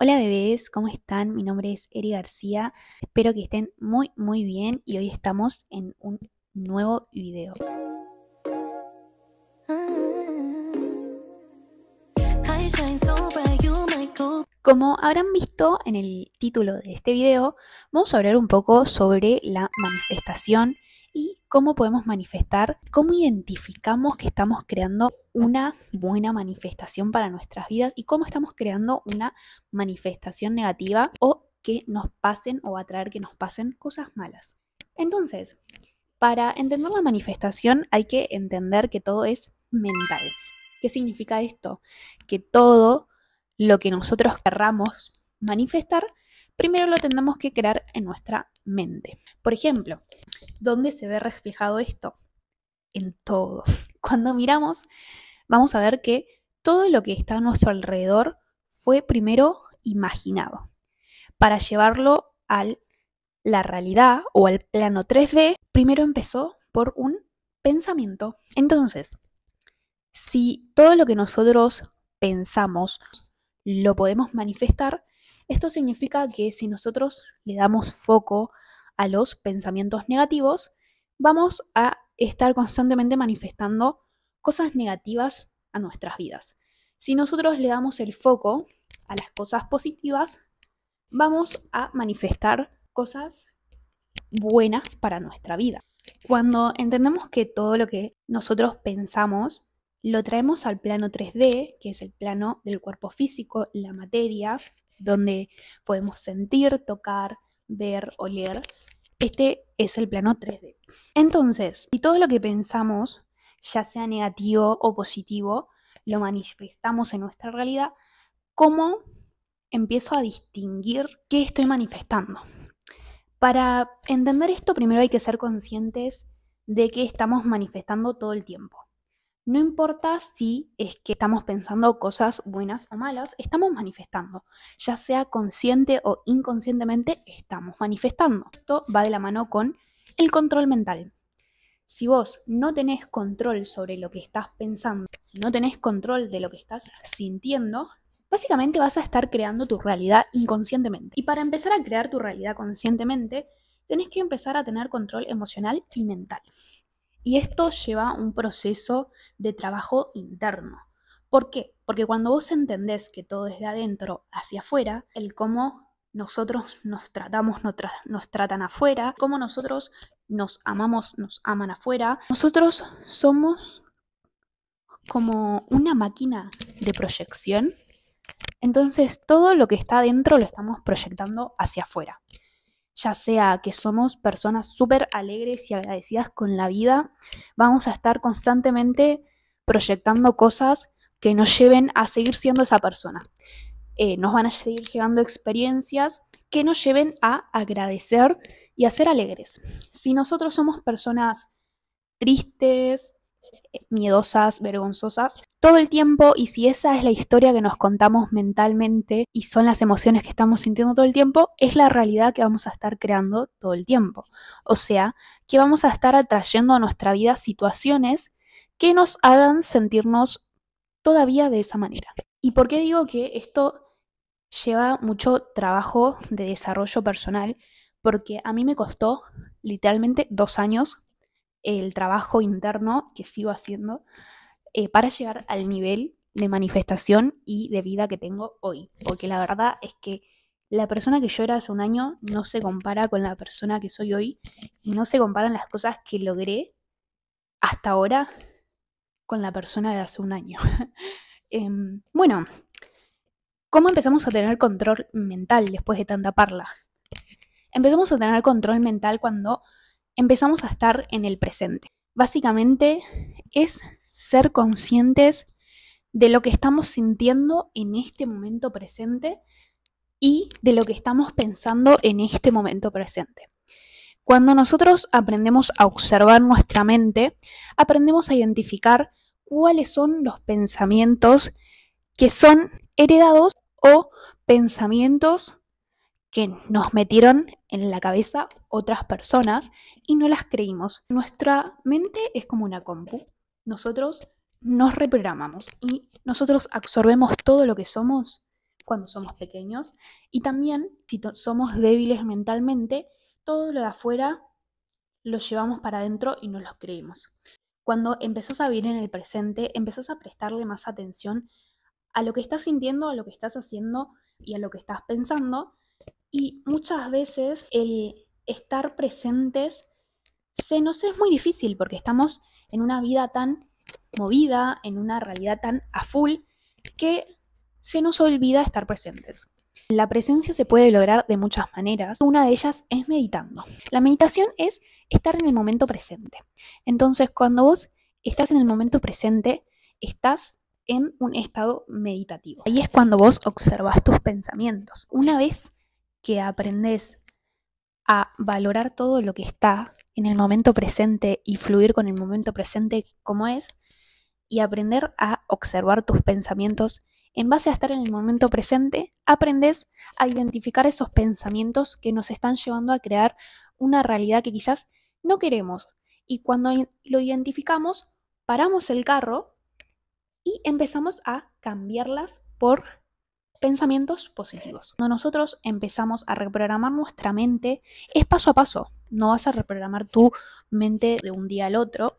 Hola bebés, ¿cómo están? Mi nombre es Eri García. Espero que estén muy muy bien y hoy estamos en un nuevo video. Como habrán visto en el título de este video, vamos a hablar un poco sobre la manifestación y cómo podemos manifestar, cómo identificamos que estamos creando una buena manifestación para nuestras vidas y cómo estamos creando una manifestación negativa o que nos pasen o atraer que nos pasen cosas malas. Entonces, para entender la manifestación hay que entender que todo es mental. ¿Qué significa esto? Que todo lo que nosotros querramos manifestar, primero lo tenemos que crear en nuestra mente. Por ejemplo, ¿Dónde se ve reflejado esto? En todo. Cuando miramos, vamos a ver que todo lo que está a nuestro alrededor fue primero imaginado. Para llevarlo a la realidad o al plano 3D, primero empezó por un pensamiento. Entonces, si todo lo que nosotros pensamos lo podemos manifestar, esto significa que si nosotros le damos foco a los pensamientos negativos, vamos a estar constantemente manifestando cosas negativas a nuestras vidas. Si nosotros le damos el foco a las cosas positivas, vamos a manifestar cosas buenas para nuestra vida. Cuando entendemos que todo lo que nosotros pensamos lo traemos al plano 3D, que es el plano del cuerpo físico, la materia, donde podemos sentir, tocar, ver, o leer, este es el plano 3D. Entonces, si todo lo que pensamos, ya sea negativo o positivo, lo manifestamos en nuestra realidad, ¿cómo empiezo a distinguir qué estoy manifestando? Para entender esto, primero hay que ser conscientes de que estamos manifestando todo el tiempo. No importa si es que estamos pensando cosas buenas o malas, estamos manifestando. Ya sea consciente o inconscientemente, estamos manifestando. Esto va de la mano con el control mental. Si vos no tenés control sobre lo que estás pensando, si no tenés control de lo que estás sintiendo, básicamente vas a estar creando tu realidad inconscientemente. Y para empezar a crear tu realidad conscientemente, tenés que empezar a tener control emocional y mental. Y esto lleva un proceso de trabajo interno. ¿Por qué? Porque cuando vos entendés que todo es de adentro hacia afuera, el cómo nosotros nos tratamos, nos, tratan afuera, cómo nosotros nos amamos, nos aman afuera, nosotros somos como una máquina de proyección. Entonces todo lo que está adentro lo estamos proyectando hacia afuera ya sea que somos personas súper alegres y agradecidas con la vida, vamos a estar constantemente proyectando cosas que nos lleven a seguir siendo esa persona. Eh, nos van a seguir llegando experiencias que nos lleven a agradecer y a ser alegres. Si nosotros somos personas tristes, miedosas, vergonzosas, todo el tiempo y si esa es la historia que nos contamos mentalmente y son las emociones que estamos sintiendo todo el tiempo, es la realidad que vamos a estar creando todo el tiempo. O sea, que vamos a estar atrayendo a nuestra vida situaciones que nos hagan sentirnos todavía de esa manera. ¿Y por qué digo que esto lleva mucho trabajo de desarrollo personal? Porque a mí me costó literalmente dos años el trabajo interno que sigo haciendo eh, para llegar al nivel de manifestación y de vida que tengo hoy. Porque la verdad es que la persona que yo era hace un año no se compara con la persona que soy hoy y no se comparan las cosas que logré hasta ahora con la persona de hace un año. Em, bueno, ¿cómo empezamos a tener control mental después de tanta parla? Empezamos a tener control mental cuando empezamos a estar en el presente. Básicamente es ser conscientes de lo que estamos sintiendo en este momento presente y de lo que estamos pensando en este momento presente. Cuando nosotros aprendemos a observar nuestra mente, aprendemos a identificar cuáles son los pensamientos que son heredados o pensamientos que nos metieron en la cabeza otras personas y no las creímos. Nuestra mente es como una compu. Nosotros nos reprogramamos y nosotros absorbemos todo lo que somos cuando somos pequeños y también si somos débiles mentalmente, todo lo de afuera lo llevamos para adentro y no lo creemos. Cuando empezás a vivir en el presente, empezás a prestarle más atención a lo que estás sintiendo, a lo que estás haciendo y a lo que estás pensando y muchas veces el estar presentes se nos es muy difícil porque estamos en una vida tan movida, en una realidad tan a full, que se nos olvida estar presentes. La presencia se puede lograr de muchas maneras. Una de ellas es meditando. La meditación es estar en el momento presente. Entonces, cuando vos estás en el momento presente, estás en un estado meditativo. Ahí es cuando vos observas tus pensamientos. Una vez que aprendes a valorar todo lo que está en el momento presente y fluir con el momento presente como es, y aprender a observar tus pensamientos en base a estar en el momento presente, aprendes a identificar esos pensamientos que nos están llevando a crear una realidad que quizás no queremos. Y cuando lo identificamos, paramos el carro y empezamos a cambiarlas por Pensamientos positivos. Cuando nosotros empezamos a reprogramar nuestra mente, es paso a paso. No vas a reprogramar tu mente de un día al otro.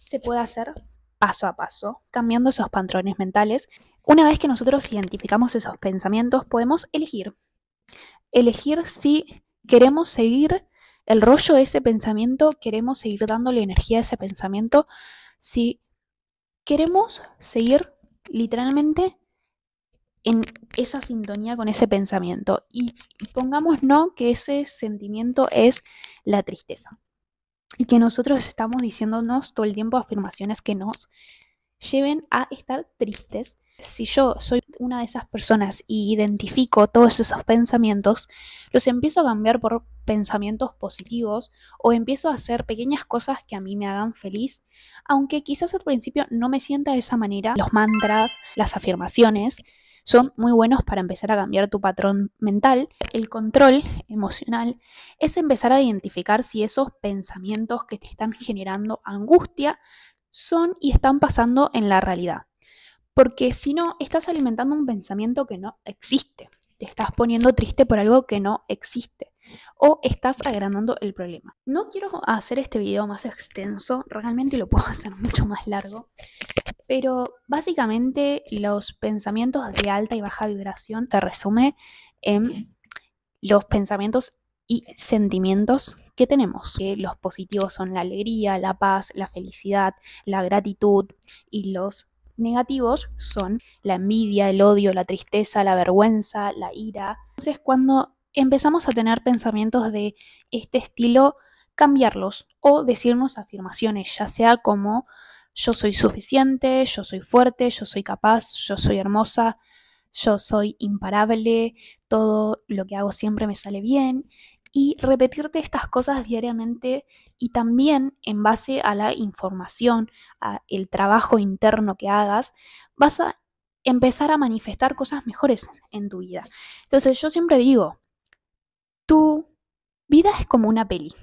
Se puede hacer paso a paso, cambiando esos patrones mentales. Una vez que nosotros identificamos esos pensamientos, podemos elegir. Elegir si queremos seguir el rollo de ese pensamiento, queremos seguir dándole energía a ese pensamiento, si queremos seguir literalmente en esa sintonía con ese pensamiento. Y pongamos que ese sentimiento es la tristeza. Y que nosotros estamos diciéndonos todo el tiempo afirmaciones que nos lleven a estar tristes. Si yo soy una de esas personas y identifico todos esos pensamientos, los empiezo a cambiar por pensamientos positivos o empiezo a hacer pequeñas cosas que a mí me hagan feliz, aunque quizás al principio no me sienta de esa manera, los mantras, las afirmaciones, son muy buenos para empezar a cambiar tu patrón mental. El control emocional es empezar a identificar si esos pensamientos que te están generando angustia son y están pasando en la realidad. Porque si no, estás alimentando un pensamiento que no existe. Te estás poniendo triste por algo que no existe o estás agrandando el problema. No quiero hacer este video más extenso, realmente lo puedo hacer mucho más largo, pero básicamente los pensamientos de alta y baja vibración te resume en los pensamientos y sentimientos que tenemos. los positivos son la alegría, la paz, la felicidad, la gratitud y los negativos son la envidia, el odio, la tristeza, la vergüenza, la ira. Entonces cuando empezamos a tener pensamientos de este estilo, cambiarlos o decirnos afirmaciones, ya sea como yo soy suficiente, yo soy fuerte, yo soy capaz, yo soy hermosa, yo soy imparable, todo lo que hago siempre me sale bien. Y repetirte estas cosas diariamente y también en base a la información, al trabajo interno que hagas, vas a empezar a manifestar cosas mejores en tu vida. Entonces yo siempre digo, tu vida es como una peli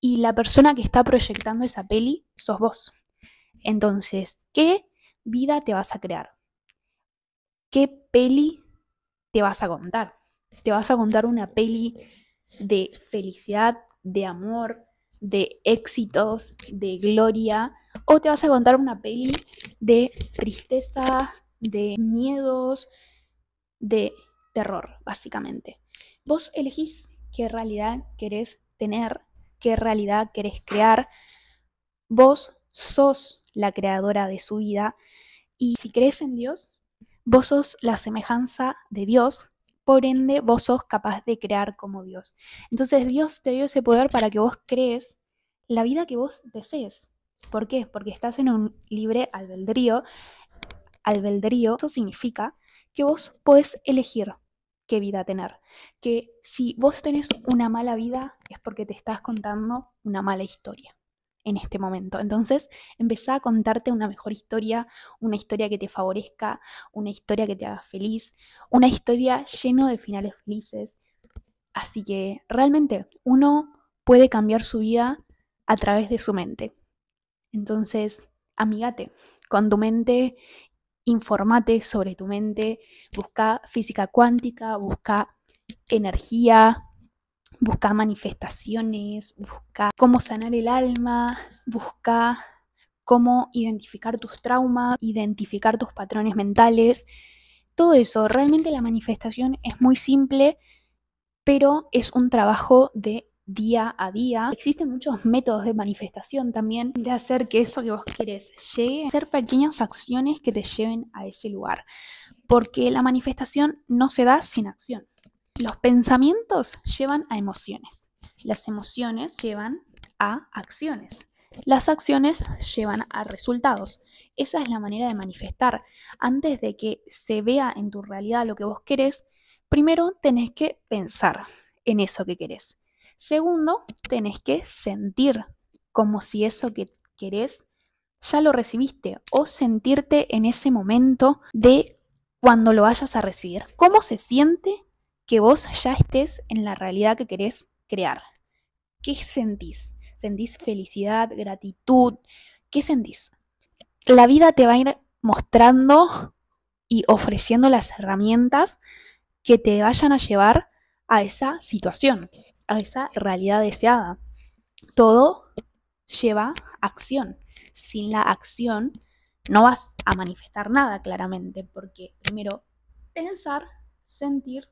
y la persona que está proyectando esa peli sos vos. Entonces, ¿qué vida te vas a crear? ¿Qué peli te vas a contar? ¿Te vas a contar una peli de felicidad, de amor, de éxitos, de gloria? ¿O te vas a contar una peli de tristeza, de miedos, de terror, básicamente? Vos elegís qué realidad querés tener, qué realidad querés crear. Vos sos la creadora de su vida y si crees en Dios, vos sos la semejanza de Dios, por ende vos sos capaz de crear como Dios. Entonces Dios te dio ese poder para que vos crees la vida que vos desees. ¿Por qué? Porque estás en un libre albedrío. Albedrío, eso significa que vos podés elegir qué vida tener. Que si vos tenés una mala vida es porque te estás contando una mala historia en este momento. Entonces, empezá a contarte una mejor historia, una historia que te favorezca, una historia que te haga feliz, una historia lleno de finales felices. Así que realmente uno puede cambiar su vida a través de su mente. Entonces, amigate con tu mente, informate sobre tu mente, busca física cuántica, busca energía, busca manifestaciones, busca cómo sanar el alma, busca cómo identificar tus traumas, identificar tus patrones mentales, todo eso. Realmente la manifestación es muy simple, pero es un trabajo de día a día. Existen muchos métodos de manifestación también de hacer que eso que vos querés llegue hacer pequeñas acciones que te lleven a ese lugar. Porque la manifestación no se da sin acción. Los pensamientos llevan a emociones. Las emociones llevan a acciones. Las acciones llevan a resultados. Esa es la manera de manifestar. Antes de que se vea en tu realidad lo que vos querés, primero tenés que pensar en eso que querés. Segundo, tenés que sentir como si eso que querés ya lo recibiste o sentirte en ese momento de cuando lo vayas a recibir. ¿Cómo se siente que vos ya estés en la realidad que querés crear. ¿Qué sentís? ¿Sentís felicidad, gratitud? ¿Qué sentís? La vida te va a ir mostrando y ofreciendo las herramientas que te vayan a llevar a esa situación, a esa realidad deseada. Todo lleva acción. Sin la acción no vas a manifestar nada claramente, porque primero pensar, sentir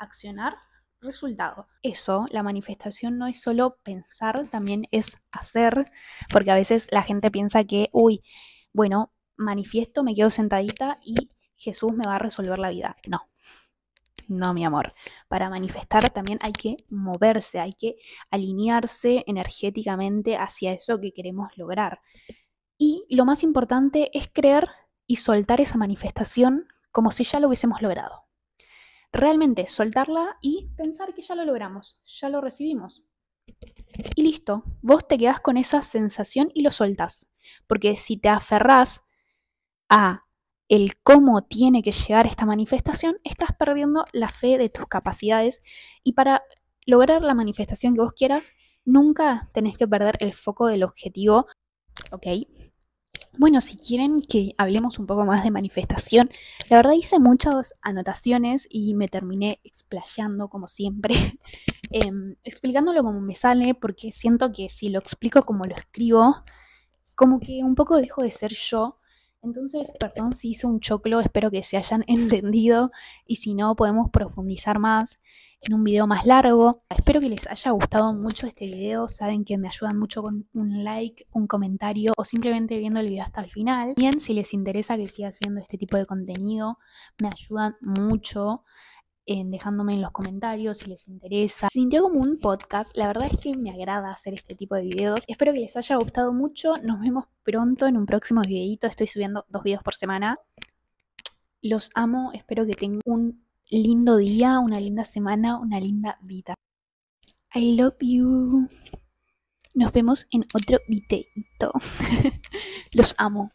accionar, resultado. Eso, la manifestación no es solo pensar, también es hacer, porque a veces la gente piensa que, uy, bueno, manifiesto, me quedo sentadita y Jesús me va a resolver la vida. No. No, mi amor. Para manifestar también hay que moverse, hay que alinearse energéticamente hacia eso que queremos lograr. Y lo más importante es creer y soltar esa manifestación como si ya lo hubiésemos logrado realmente soltarla y pensar que ya lo logramos, ya lo recibimos. Y listo, vos te quedás con esa sensación y lo soltás. Porque si te aferrás a el cómo tiene que llegar esta manifestación, estás perdiendo la fe de tus capacidades y para lograr la manifestación que vos quieras, nunca tenés que perder el foco del objetivo, ¿ok? Bueno, si quieren que hablemos un poco más de manifestación, la verdad hice muchas anotaciones y me terminé explayando como siempre, em, explicándolo como me sale, porque siento que si lo explico como lo escribo, como que un poco dejo de ser yo. Entonces, perdón si hice un choclo, espero que se hayan entendido y si no, podemos profundizar más en un video más largo. Espero que les haya gustado mucho este video. Saben que me ayudan mucho con un like, un comentario o simplemente viendo el video hasta el final. Bien, si les interesa que siga haciendo este tipo de contenido, me ayudan mucho. En dejándome en los comentarios si les interesa. Se sintió como un podcast. La verdad es que me agrada hacer este tipo de videos. Espero que les haya gustado mucho. Nos vemos pronto en un próximo videito. Estoy subiendo dos videos por semana. Los amo. Espero que tengan un lindo día, una linda semana, una linda vida. I love you. Nos vemos en otro videito. Los amo.